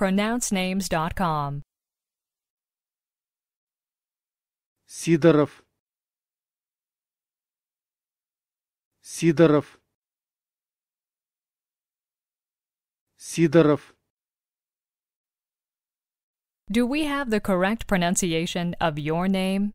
pronouncenames.com. Сидоров Сидоров Сидоров Do we have the correct pronunciation of your name?